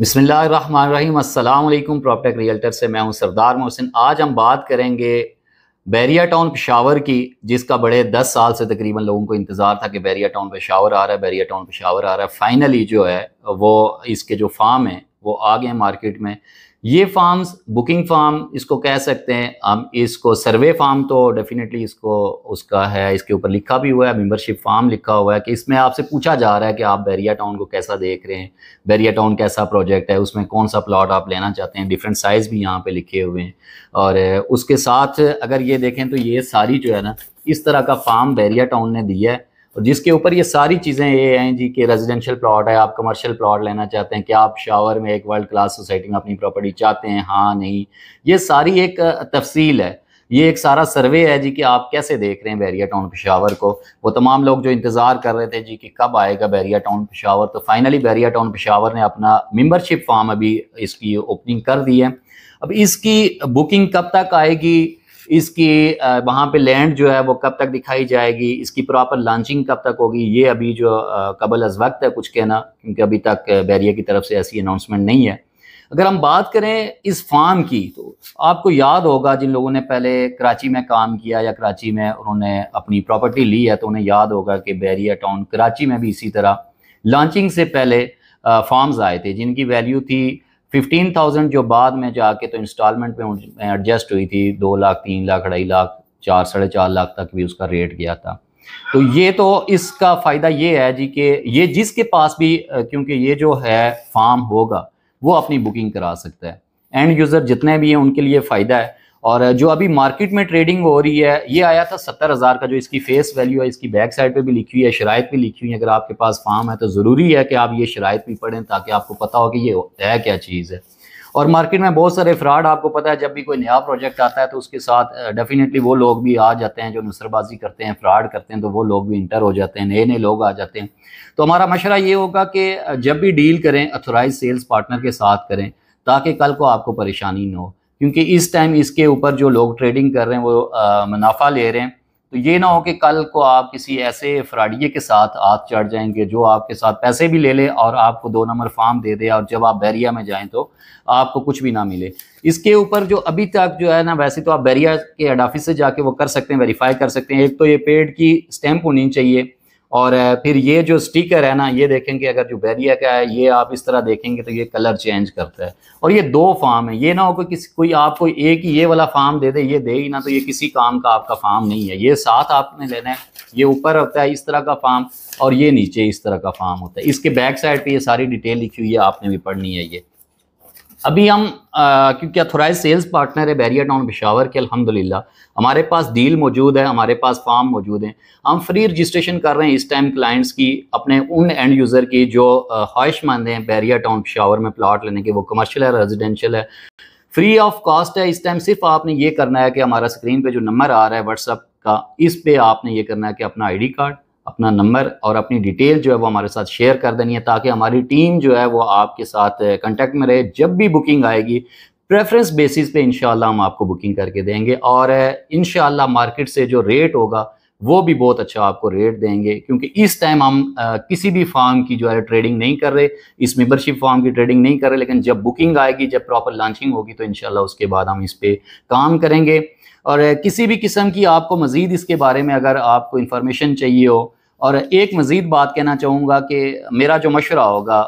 बिसमीम proptech प्रॉपर्टेक realtor से मैं हूं सरदार मोहसिन आज हम बात करेंगे बैरिया टाउन पेशावर की जिसका बड़े दस साल से तकरीबन लोगों को इंतज़ार था कि बैरिया टाउन पेशावर आ रहा है बैरिया टाउन पेशावर आ रहा है फाइनली जो है वो इसके जो फार्म हैं वो आ गए मार्केट में ये फॉर्म्स बुकिंग फार्म इसको कह सकते हैं हम इसको सर्वे फार्म तो डेफिनेटली इसको उसका है इसके ऊपर लिखा भी हुआ है मेंबरशिप फार्म लिखा हुआ है कि इसमें आपसे पूछा जा रहा है कि आप बैरिया टाउन को कैसा देख रहे हैं बैरिया टाउन कैसा प्रोजेक्ट है उसमें कौन सा प्लॉट आप लेना चाहते हैं डिफरेंट साइज़ भी यहाँ पर लिखे हुए हैं और उसके साथ अगर ये देखें तो ये सारी जो है ना इस तरह का फार्म बैरिया टाउन ने दिया है और जिसके ऊपर ये सारी चीज़ें ये हैं जी कि रेजिडेंशियल प्लॉट है आप कमर्शियल प्लॉट लेना चाहते हैं कि आप शावर में एक वर्ल्ड क्लास सोसाइटी में अपनी प्रॉपर्टी चाहते हैं हाँ नहीं ये सारी एक तफसील है ये एक सारा सर्वे है जी कि आप कैसे देख रहे हैं बैरिया टाउन पिशावर को वो तमाम लोग जो इंतज़ार कर रहे थे जी कि कब आएगा बैरिया टाउन पिशावर तो फाइनली बैरिया टाउन पिशावर ने अपना मेंबरशिप फॉर्म अभी इसकी ओपनिंग कर दी है अब इसकी बुकिंग कब तक आएगी इसकी वहाँ पे लैंड जो है वो कब तक दिखाई जाएगी इसकी प्रॉपर लॉन्चिंग कब तक होगी ये अभी जो कबल अज वक्त है कुछ कहना क्योंकि अभी तक बैरिया की तरफ से ऐसी अनाउंसमेंट नहीं है अगर हम बात करें इस फार्म की तो आपको याद होगा जिन लोगों ने पहले कराची में काम किया या कराची में उन्होंने अपनी प्रॉपर्टी ली है तो उन्हें याद होगा कि बैरिया टाउन कराची में भी इसी तरह लॉन्चिंग से पहले फार्म्स आए थे जिनकी वैल्यू थी फिफ्टीन थाउजेंड जो बाद में जाके तो इंस्टॉलमेंट में एडजस्ट हुई थी दो लाख तीन लाख अढ़ाई लाख चार साढ़े चार लाख तक भी उसका रेट गया था तो ये तो इसका फ़ायदा ये है जी कि ये जिसके पास भी क्योंकि ये जो है फार्म होगा वो अपनी बुकिंग करा सकता है एंड यूज़र जितने भी हैं उनके लिए फ़ायदा है और जो अभी मार्केट में ट्रेडिंग हो रही है ये आया था सत्तर हज़ार का जो इसकी फेस वैल्यू है इसकी बैक साइड पे भी लिखी हुई है शराय भी लिखी हुई है अगर आपके पास फार्म है तो ज़रूरी है कि आप ये शराय भी पढ़ें ताकि आपको पता हो कि ये है क्या चीज़ है और मार्केट में बहुत सारे फ्रॉड आपको पता है जब भी कोई नया प्रोजेक्ट आता है तो उसके साथ डेफिनेटली वो लोग भी आ जाते हैं जो नुसरबाजी करते हैं फ्रॉड करते हैं तो वो लोग भी इंटर हो जाते हैं नए नए लोग आ जाते हैं तो हमारा मशरा ये होगा कि जब भी डील करें अथोराइज सेल्स पार्टनर के साथ करें ताकि कल को आपको परेशानी ना हो क्योंकि इस टाइम इसके ऊपर जो लोग ट्रेडिंग कर रहे हैं वो मुनाफा ले रहे हैं तो ये ना हो कि कल को आप किसी ऐसे फ्राडिये के साथ हाथ चढ़ जाएंगे जो आपके साथ पैसे भी ले ले और आपको दो नंबर फार्म दे दे और जब आप बैरिया में जाएं तो आपको कुछ भी ना मिले इसके ऊपर जो अभी तक जो है ना वैसे तो आप बैरिया के हेड ऑफिस से जाके वो कर सकते हैं वेरीफाई कर सकते हैं एक तो ये पेड की स्टैंप होनी चाहिए और फिर ये जो स्टिकर है ना ये देखेंगे अगर जो बैरिया का है ये आप इस तरह देखेंगे तो ये कलर चेंज करता है और ये दो फार्म है ये ना हो किसी कोई आपको एक ही ये वाला फार्म दे दे ये दे ही ना तो ये किसी काम का आपका फार्म नहीं है ये साथ आपने लेना है ये ऊपर होता है इस तरह का फार्म और ये नीचे इस तरह का फार्म होता है इसके बैक साइड पर ये सारी डिटेल लिखी हुई है आपने भी पढ़नी है ये अभी हम आ, क्योंकि अथोराइज सेल्स पार्टनर है बैरियर टाउन पिशावर के अल्हम्दुलिल्लाह हमारे पास डील मौजूद है हमारे पास फार्म मौजूद हैं हम फ्री रजिस्ट्रेशन कर रहे हैं इस टाइम क्लाइंट्स की अपने उन एंड यूज़र की जो ख्वाहिशमंद हैं बैरियर टाउन पिशावर में प्लाट लेने के वो कमर्शियल है रेजिडेंशियल है फ्री ऑफ कॉस्ट है इस टाइम सिर्फ आपने ये करना है कि हमारा स्क्रीन पर जो नंबर आ रहा है व्हाट्सअप का इस पर आपने ये करना है कि अपना आई कार्ड अपना नंबर और अपनी डिटेल जो है वो हमारे साथ शेयर कर देनी है ताकि हमारी टीम जो है वो आपके साथ कॉन्टेक्ट में रहे जब भी बुकिंग आएगी प्रेफरेंस बेसिस पे इनशाला हम आपको बुकिंग करके देंगे और इनशाला मार्केट से जो रेट होगा वो भी बहुत अच्छा आपको रेट देंगे क्योंकि इस टाइम हम आ, किसी भी फार्म की जो है ट्रेडिंग नहीं कर रहे इस मेंबरशिप फार्म की ट्रेडिंग नहीं कर रहे लेकिन जब बुकिंग आएगी जब प्रॉपर लॉन्चिंग होगी तो इनशाला उसके बाद हम इस पर काम करेंगे और किसी भी किस्म की आपको मज़ीद इसके बारे में अगर आपको इन्फॉर्मेशन चाहिए हो और एक मज़ीद बात कहना चाहूँगा कि मेरा जो मशवरा होगा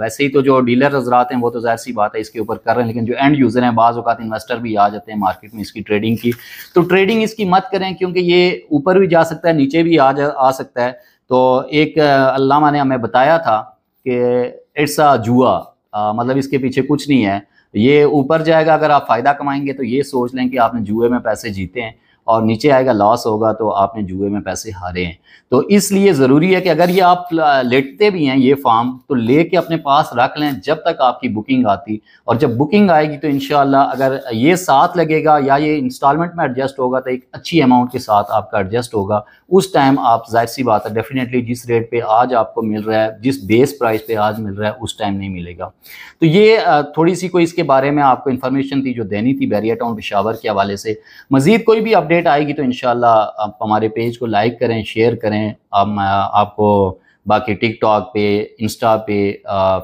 वैसे ही तो जो डीलर हजरात हैं वो तो ज़ाहिर सी बात है इसके ऊपर कर रहे हैं लेकिन जो एंड यूज़र हैं बाज़ इन्वेस्टर भी आ जाते हैं मार्केट में इसकी ट्रेडिंग की तो ट्रेडिंग इसकी मत करें क्योंकि ये ऊपर भी जा सकता है नीचे भी आ जा आ सकता है तो एक अल्लामा ने हमें बताया था कि इट्स अ जुआ आ, मतलब इसके पीछे कुछ नहीं है ये ऊपर जाएगा अगर आप फ़ायदा कमाएंगे तो ये सोच लें कि आपने जुए में पैसे जीते हैं और नीचे आएगा लॉस होगा तो आपने जुए में पैसे हारे हैं तो इसलिए ज़रूरी है कि अगर ये आप लेटते भी हैं ये फॉर्म तो ले के अपने पास रख लें जब तक आपकी बुकिंग आती और जब बुकिंग आएगी तो इन अगर ये साथ लगेगा या ये इंस्टॉलमेंट में एडजस्ट होगा तो एक अच्छी अमाउंट के साथ आपका एडजस्ट होगा उस टाइम आप जाहिर सी बात है डेफिनेटली जिस रेट पर आज आपको मिल रहा है जिस बेस प्राइस पर आज मिल रहा है उस टाइम नहीं मिलेगा तो ये थोड़ी सी कोई इसके बारे में आपको इन्फॉर्मेशन थी जो देनी थी बैरिया टाउन पिशावर के हवाले से मजीद कोई भी अपडेट अपडेट आएगी तो इनशाला आप हमारे पेज को लाइक करें शेयर करें आप, आपको बाकी टिकटॉक पे इंस्टा पे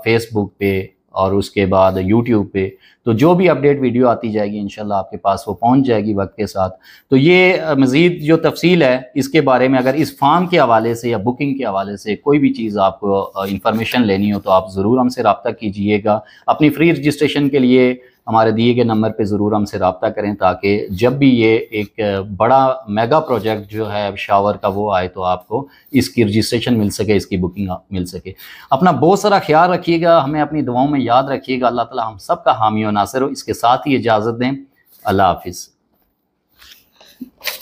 फेसबुक पे और उसके बाद यूट्यूब पे तो जो भी अपडेट वीडियो आती जाएगी इनशाला आपके पास वो पहुंच जाएगी वक्त के साथ तो ये मज़ीद जो तफसील है इसके बारे में अगर इस फार्म के हवाले से या बुकिंग के हवाले से कोई भी चीज़ आपको इंफॉर्मेशन लेनी हो तो आप ज़रूर हमसे रबता कीजिएगा अपनी फ्री रजिस्ट्रेशन के लिए हमारे दिए गए नंबर पे ज़रूर हमसे रबता करें ताकि जब भी ये एक बड़ा मेगा प्रोजेक्ट जो है शावर का वो आए तो आपको इसकी रजिस्ट्रेशन मिल सके इसकी बुकिंग मिल सके अपना बहुत सारा ख्याल रखिएगा हमें अपनी दुआओं में याद रखिएगा अल्लाह ताला हम सब का हामी और नासर हो इसके साथ ही इजाज़त दें अल्लाह हाफिज़